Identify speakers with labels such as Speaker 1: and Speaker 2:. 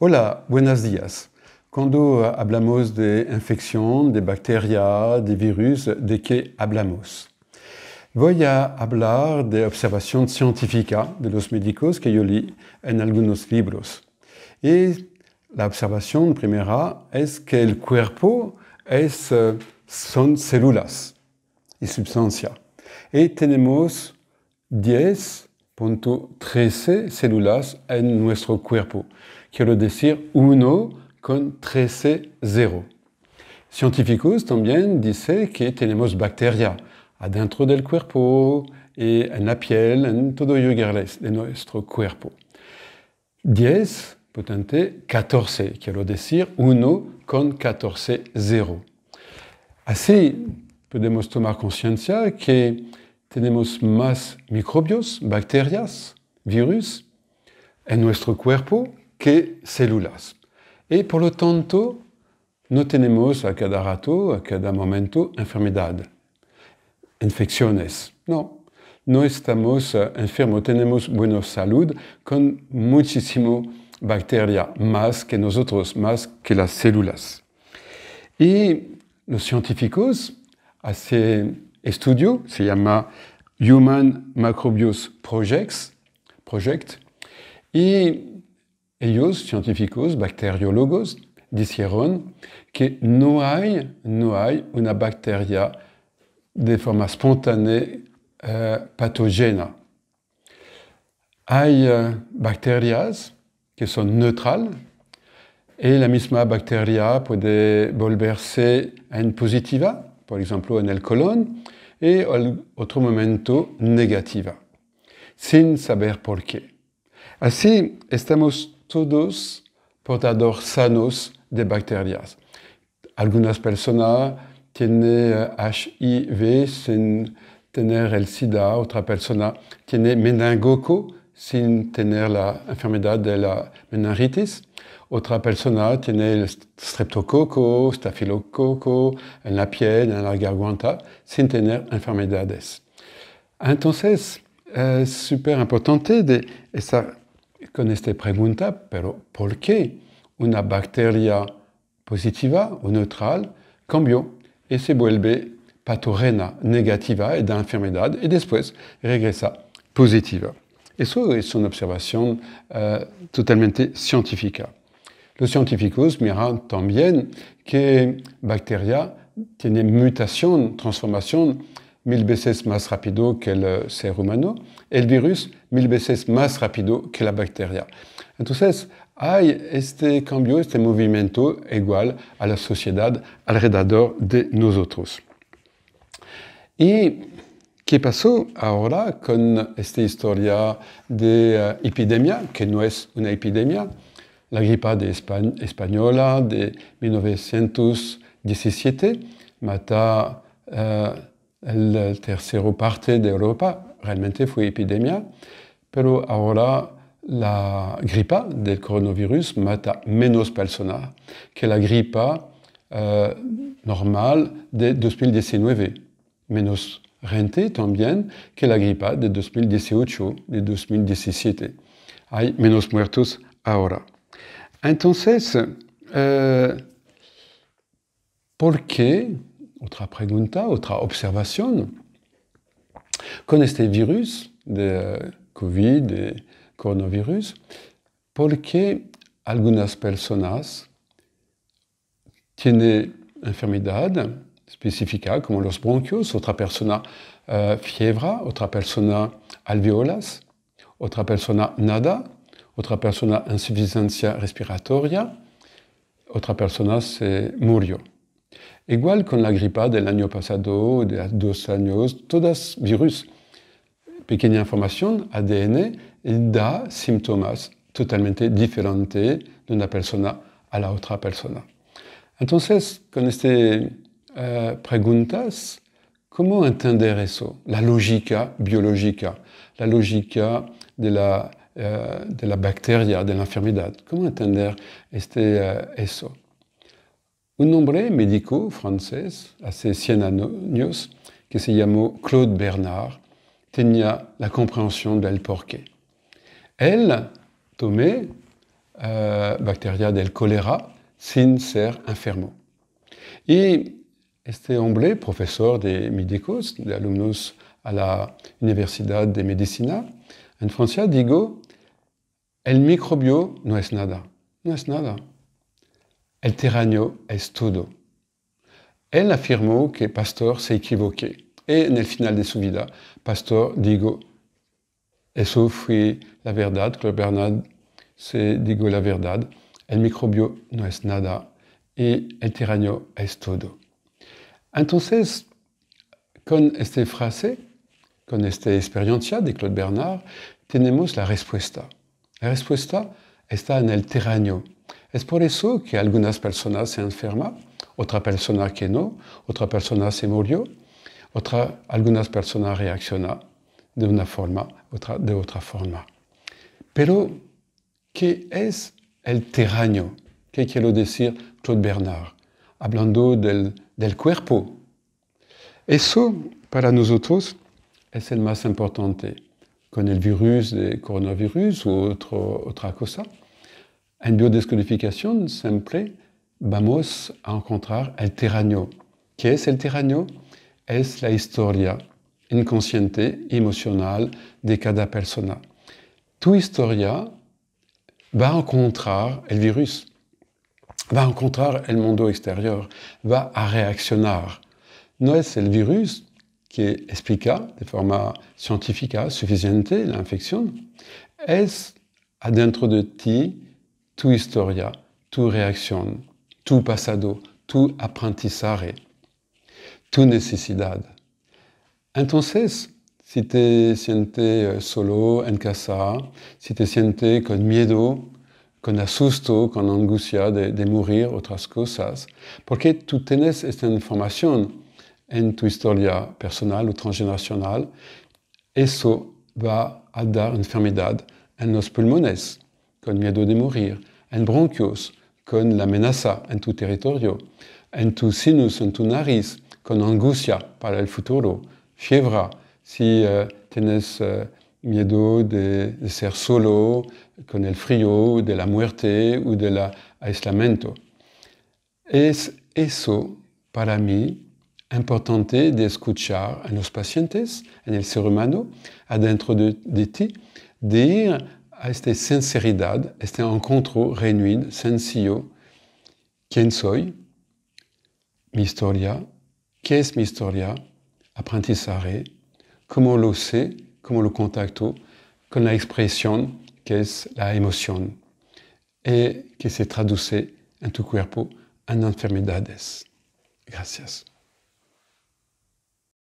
Speaker 1: Hola, buenos días. Cuando eh, hablamos de infección, de bacterias, de virus, ¿de qué hablamos? Voy a hablar de observaciones científicas, de los médicos que yo li en algunos libros. Y la observación primera es que el cuerpo es, eh, son células y Et Y tenemos 10.13 células en nuestro cuerpo quiero dire uno con 13 0. Científicos también dice que tenemos bacteria adentro del cuerpo y en la piel, en todo lugares de nuestro cuerpo. 10, potente, 14, quiero decir 1 con 14 0. Así podemos tomar conciencia que tenemos más microbios, bacterias, virus en nuestro cuerpo que células. Et por lo tanto, no tenemos a cada rato, a cada momento, enfermedad, infecciones. No, no estamos eh, enfermos, tenemos buena salud con muchísimo bacteria, más que nosotros, más que las células. Y los científicos hacen estudios se llama Human Microbios Projects, Project, y scientifiques, scientificos bacteriologos dicieron que no hay, no hay una bacteria de forma spontanea eh, a Hay eh, bacterias que son neutrales y la misma bacteria puede volverse en positiva, por ejemplo en el colon, y en otro momento negativa, sin saber por qué. Así estamos todos portadores sanos de bacterias. Algunas personas tienen eh, HIV sin tener el SIDA, otra persona tiene meningoco sin tener la enfermedad de la meningitis, otra persona tiene el streptococo, estafilococo en la piel, en la garganta, sin tener enfermedades. Entonces, c'est super importante de estar con esta pregunta, pero ¿por qué una bacteria positiva o neutral cambió y se vuelve patogena negativa y da enfermedad y después regresa positiva? Eso es una observación eh, totalmente científica. Los científicos miran también que bacteria tiene mutación, transformación mil veces más rapido que el ser humano, el virus 1000 veces más rápido que la bacteria. Entonces, hay este cambio, este movimiento igual a la sociedad alrededor de nosotros. ¿Y qué pasó ahora con esta historia de eh, epidemia, que no es una epidemia? La gripa de 1918, española de 1917 mata... Eh, el tercero parte de Europa realmente fue epidemia, pero ahora la gripa del coronavirus mata menos personas que la gripa normale eh, normal de 2019, menos rente también que la gripa de 2018, de 2017. Hay menos muertos ahora. Entonces, maintenant. Eh, ¿por qué otra pregunta, otra observación. Con este virus de COVID, de coronavirus, ¿por qué algunas personas tienen enfermedad específica, como los bronquios, otra persona eh, fiebre, otra persona alveolas, otra persona nada, otra persona insuficiencia respiratoria, otra persona se murió? Igual con la gripa del año pasado, de dos años, todas virus. Pequeña información, ADN da síntomas totalmente diferentes de una persona a la otra persona. Entonces, con estas eh, preguntas, ¿cómo entender eso? La lógica biológica, la lógica de la, eh, de la bacteria, de la enfermedad. ¿Cómo entender este, eh, eso? Un nombre médico français assez 100 años, que se Claude Bernard, tenia la compréhension del porqué. Elle, tomé euh, bacteria del choléra sin ser enfermo. et este hombre, professeur de médicos, de alumnos à la Universidad de Medicina, en Francia, digo, el microbio no es nada, no nada. El terreno es todo. Elle afirmó que Pastor se équivoqué Et en el final de su vida, Pastor digo eso fue la verdad, Claude Bernard se digo la verdad, el microbio no es nada y e, el terreno es todo. Entonces, con este frase, con esta experiencia de Claude Bernard, tenemos la respuesta. La respuesta está en el terreno. Es por eso que algunas personas se enferman, otra persona que no, otra persona se murió, otra, algunas personas reaccionan de una forma, otra, de otra forma. Pero, ¿qué es el terreno? ¿Qué quiere decir Claude Bernard? Hablando del, del cuerpo. Eso, para nosotros, es el más importante. Con el virus de coronavirus o otra cosa, en biodescodification, simple, vamos a encontrar el terreno. ¿Qué es el terreno? Es la historia inconsciente, emocional de cada persona. Tu historia va en encontrar el virus, va a encontrar el mundo exterior, va a reaccionar. No es el virus que explica de forma scientifique suficiente la infección, es adentro de ti tu historia, tu reacción, tu pasado, tu aprendizaje, tu necesidad. Entonces, si te sientes euh, solo en casa, si te sientes con miedo, con asusto, con angustia de, de morir, otras cosas, porque tú tienes esta información en tu historia personal ou transgeneracional, eso va a dar enfermedad en los pulmones con miedo de morir, en bronchios, con la amenaza en tu territorio, en tu sinus, en tu nariz, con angustia para el futuro, fiebre si eh, tienes eh, miedo de, de, ser solo, con el frío, de la muerte o la aislamiento. Es eso, para mí, importante de escuchar a los pacientes, en el ser humano, adentro de, de ti, de ir sincérité, esta sinceridad, este encuentro reunido, sencillo, quién soy, mi historia, qué es mi historia, Apprentissage. Comment lo sé, Comment le contacto, con la expresión que es la emoción et que se traduce en tu cuerpo en enfermedades. Gracias.